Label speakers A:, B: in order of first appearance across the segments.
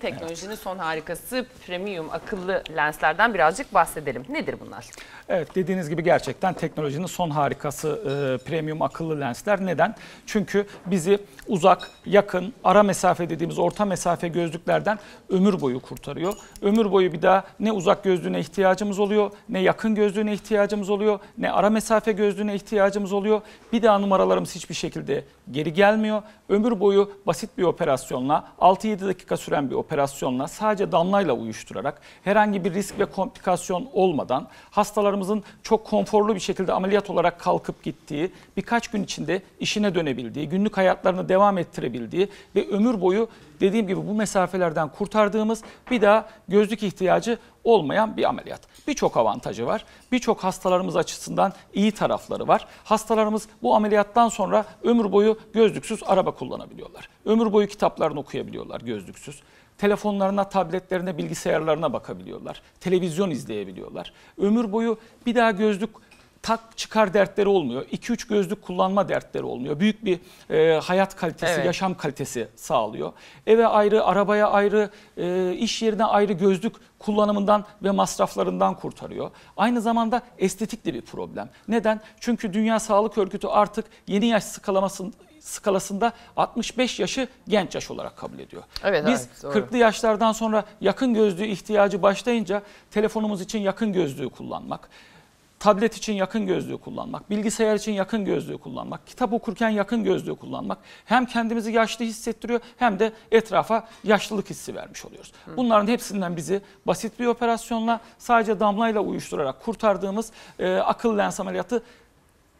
A: Teknolojinin evet. son harikası premium akıllı lenslerden birazcık bahsedelim. Nedir bunlar? Evet dediğiniz gibi gerçekten teknolojinin son harikası e, premium akıllı lensler. Neden? Çünkü bizi uzak, yakın, ara mesafe dediğimiz orta mesafe gözlüklerden ömür boyu kurtarıyor. Ömür boyu bir daha ne uzak gözlüğüne ihtiyacımız oluyor, ne yakın gözlüğüne ihtiyacımız oluyor, ne ara mesafe gözlüğüne ihtiyacımız oluyor. Bir daha numaralarımız hiçbir şekilde geri gelmiyor. Ömür boyu basit bir operasyonla 6-7 dakika süren bir operasyonla sadece damlayla uyuşturarak herhangi bir risk ve komplikasyon olmadan hastalarımızın çok konforlu bir şekilde ameliyat olarak kalkıp gittiği, birkaç gün içinde işine dönebildiği, günlük hayatlarını devam ettirebildiği ve ömür boyu dediğim gibi bu mesafelerden kurtardığımız bir daha gözlük ihtiyacı olmayan bir ameliyat. Birçok avantajı var. Birçok hastalarımız açısından iyi tarafları var. Hastalarımız bu ameliyattan sonra ömür boyu gözlüksüz araba kullanabiliyorlar. Ömür boyu kitaplarını okuyabiliyorlar gözlüksüz telefonlarına, tabletlerine, bilgisayarlarına bakabiliyorlar. Televizyon izleyebiliyorlar. Ömür boyu bir daha gözlük tak çıkar dertleri olmuyor. 2-3 gözlük kullanma dertleri olmuyor. Büyük bir e, hayat kalitesi, evet. yaşam kalitesi sağlıyor. Eve ayrı, arabaya ayrı, e, iş yerine ayrı gözlük kullanımından ve masraflarından kurtarıyor. Aynı zamanda estetik de bir problem. Neden? Çünkü Dünya Sağlık Örgütü artık yeni yaş skalamasını skalasında 65 yaşı genç yaş olarak kabul ediyor. Evet, Biz evet, 40'lı yaşlardan sonra yakın gözlüğü ihtiyacı başlayınca telefonumuz için yakın gözlüğü kullanmak, tablet için yakın gözlüğü kullanmak, bilgisayar için yakın gözlüğü kullanmak, kitap okurken yakın gözlüğü kullanmak hem kendimizi yaşlı hissettiriyor hem de etrafa yaşlılık hissi vermiş oluyoruz. Bunların hepsinden bizi basit bir operasyonla sadece damlayla uyuşturarak kurtardığımız e, akıl lens ameliyatı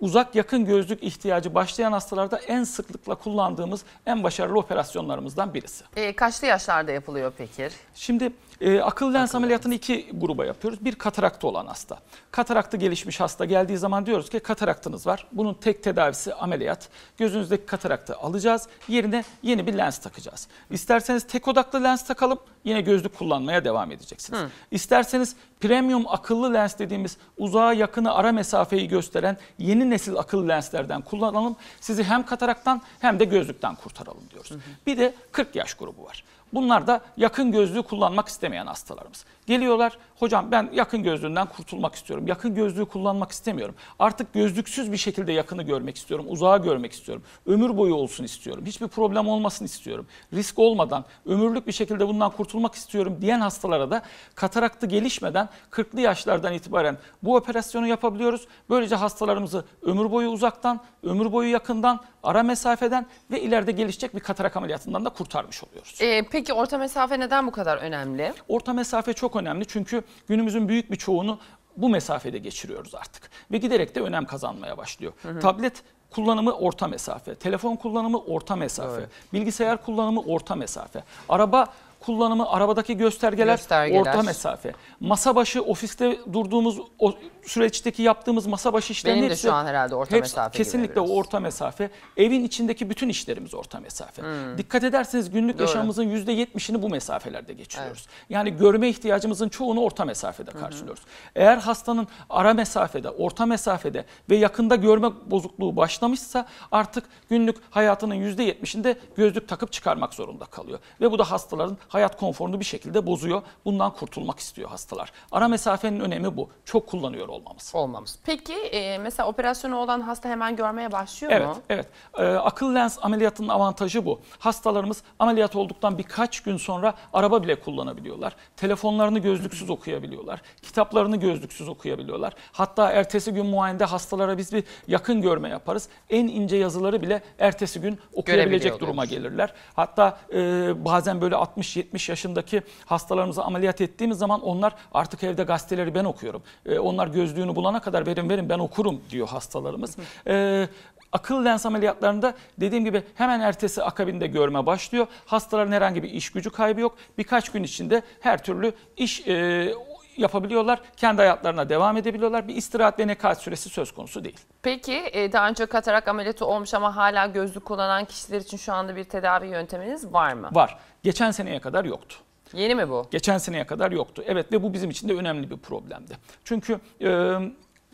A: uzak yakın gözlük ihtiyacı başlayan hastalarda en sıklıkla kullandığımız en başarılı operasyonlarımızdan birisi. E, kaçlı yaşlarda yapılıyor peki? Şimdi e, akıl lens ameliyatını iki gruba yapıyoruz. Bir kataraktı olan hasta. Kataraktı gelişmiş hasta geldiği zaman diyoruz ki kataraktınız var. Bunun tek tedavisi ameliyat. Gözünüzdeki kataraktı alacağız. Yerine yeni bir lens takacağız. İsterseniz tek odaklı lens takalım. Yine gözlük kullanmaya devam edeceksiniz. Hı. İsterseniz premium akıllı lens dediğimiz uzağa yakını ara mesafeyi gösteren yeni nesil akıllı lenslerden kullanalım. Sizi hem kataraktan hem de gözlükten kurtaralım diyoruz. Hı hı. Bir de 40 yaş grubu var. Bunlar da yakın gözlüğü kullanmak istemeyen hastalarımız. Geliyorlar, hocam ben yakın gözlüğünden kurtulmak istiyorum. Yakın gözlüğü kullanmak istemiyorum. Artık gözlüksüz bir şekilde yakını görmek istiyorum, uzağı görmek istiyorum. Ömür boyu olsun istiyorum. Hiçbir problem olmasın istiyorum. Risk olmadan, ömürlük bir şekilde bundan kurtulmak istiyorum diyen hastalara da kataraktı gelişmeden 40'lı yaşlardan itibaren bu operasyonu yapabiliyoruz. Böylece hastalarımızı ömür boyu uzaktan, ömür boyu yakından, ara mesafeden ve ileride gelişecek bir katarak ameliyatından da kurtarmış oluyoruz. Ee, peki Peki orta mesafe neden bu kadar önemli? Orta mesafe çok önemli çünkü günümüzün büyük bir çoğunu bu mesafede geçiriyoruz artık ve giderek de önem kazanmaya başlıyor. Hı hı. Tablet kullanımı orta mesafe, telefon kullanımı orta mesafe, evet. bilgisayar kullanımı orta mesafe, araba kullanımı, arabadaki göstergeler, göstergeler, orta mesafe. Masa başı ofiste durduğumuz o süreçteki yaptığımız masa başı işlerin Benim hepsi, şu an herhalde orta hepsi, mesafe Kesinlikle o orta mesafe. Evin içindeki bütün işlerimiz orta mesafe. Hmm. Dikkat ederseniz günlük Doğru. yaşamımızın %70'ini bu mesafelerde geçiriyoruz. Evet. Yani görme ihtiyacımızın çoğunu orta mesafede karşılıyoruz. Hı Eğer hastanın ara mesafede, orta mesafede ve yakında görme bozukluğu başlamışsa artık günlük hayatının %70'inde gözlük takıp çıkarmak zorunda kalıyor. Ve bu da hastaların hayat konforunu bir şekilde bozuyor. Bundan kurtulmak istiyor hastalar. Ara mesafenin önemi bu. Çok kullanıyor olmamız. Olmamız. Peki e, mesela operasyonu olan hasta hemen görmeye başlıyor evet, mu? Evet. E, akıl lens ameliyatının avantajı bu. Hastalarımız ameliyat olduktan birkaç gün sonra araba bile kullanabiliyorlar. Telefonlarını gözlüksüz okuyabiliyorlar. Kitaplarını gözlüksüz okuyabiliyorlar. Hatta ertesi gün muayenede hastalara biz bir yakın görme yaparız. En ince yazıları bile ertesi gün okuyabilecek duruma gelirler. Hatta e, bazen böyle 60 60-70 yaşındaki hastalarımızı ameliyat ettiğimiz zaman onlar artık evde gazeteleri ben okuyorum. E, onlar gözlüğünü bulana kadar verin verin ben okurum diyor hastalarımız. E, akıl lens ameliyatlarında dediğim gibi hemen ertesi akabinde görme başlıyor. Hastaların herhangi bir iş gücü kaybı yok. Birkaç gün içinde her türlü iş e, yapabiliyorlar. Kendi hayatlarına devam edebiliyorlar. Bir istirahat ve nekat süresi söz konusu değil. Peki e, daha önce katarak ameliyatı olmuş ama hala gözlük kullanan kişiler için şu anda bir tedavi yönteminiz var mı? Var. Geçen seneye kadar yoktu. Yeni mi bu? Geçen seneye kadar yoktu. Evet ve bu bizim için de önemli bir problemdi. Çünkü e,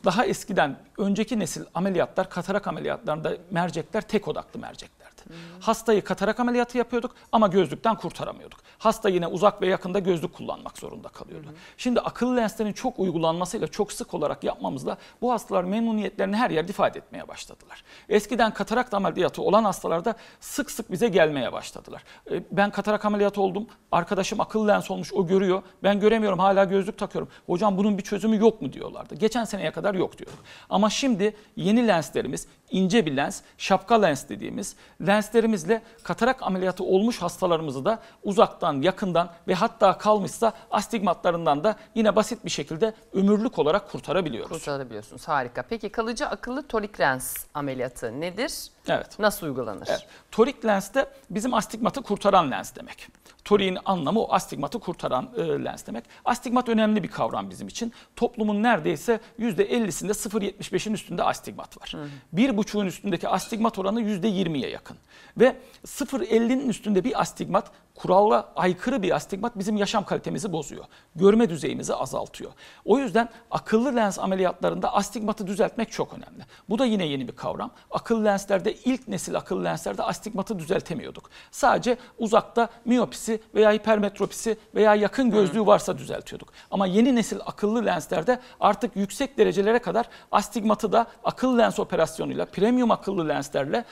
A: daha eskiden önceki nesil ameliyatlar, katarak ameliyatlarında mercekler tek odaklı merceklerdi. Hmm. Hastayı katarak ameliyatı yapıyorduk ama gözlükten kurtaramıyorduk. Hasta yine uzak ve yakında gözlük kullanmak zorunda kalıyordu. Hı. Hmm. Şimdi akıllı lenslerin çok uygulanmasıyla çok sık olarak yapmamızla bu hastalar memnuniyetlerini her yerde ifade etmeye başladılar. Eskiden katarak ameliyatı olan hastalarda sık sık bize gelmeye başladılar. E, ben katarak ameliyat oldum. Arkadaşım akıllı lens olmuş o görüyor. Ben göremiyorum hala gözlük takıyorum. Hocam bunun bir çözümü yok mu diyorlardı. Geçen seneye kadar yok diyorduk. Ama şimdi yeni lenslerimiz ince bir lens, şapka lens dediğimiz lens lenslerimizle katarak ameliyatı olmuş hastalarımızı da uzaktan, yakından ve hatta kalmışsa astigmatlarından da yine basit bir şekilde ömürlük olarak kurtarabiliyoruz. Kurtarabiliyorsunuz harika. Peki kalıcı akıllı torik lens ameliyatı nedir? Evet. Nasıl uygulanır? Evet. Torik lens de bizim astigmatı kurtaran lens demek. Toriğin anlamı o astigmatı kurtaran e, lens demek. Astigmat önemli bir kavram bizim için. Toplumun neredeyse %50'sinde 0.75'in üstünde astigmat var. Bir buçuğun üstündeki astigmat oranı %20'ye yakın. Ve 0.50'nin üstünde bir astigmat kurala aykırı bir astigmat bizim yaşam kalitemizi bozuyor. Görme düzeyimizi azaltıyor. O yüzden akıllı lens ameliyatlarında astigmatı düzeltmek çok önemli. Bu da yine yeni bir kavram. Akıllı lenslerde ilk nesil akıllı lenslerde astigmatı düzeltemiyorduk. Sadece uzakta miyopisi veya hipermetropisi veya yakın gözlüğü varsa düzeltiyorduk. Ama yeni nesil akıllı lenslerde artık yüksek derecelere kadar astigmatı da akıllı lens operasyonuyla, premium akıllı lenslerle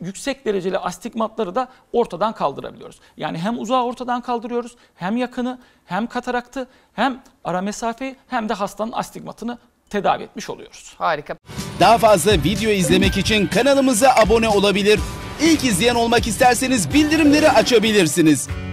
A: yüksek dereceli astigmatları da ortadan kaldırabiliyoruz. Yani hem uzağı ortadan kaldırıyoruz, hem yakını, hem kataraktı, hem ara mesafeyi, hem de hastanın astigmatını tedavi etmiş oluyoruz. Harika. Daha fazla video izlemek için kanalımıza abone olabilir. İlk izleyen olmak isterseniz bildirimleri açabilirsiniz.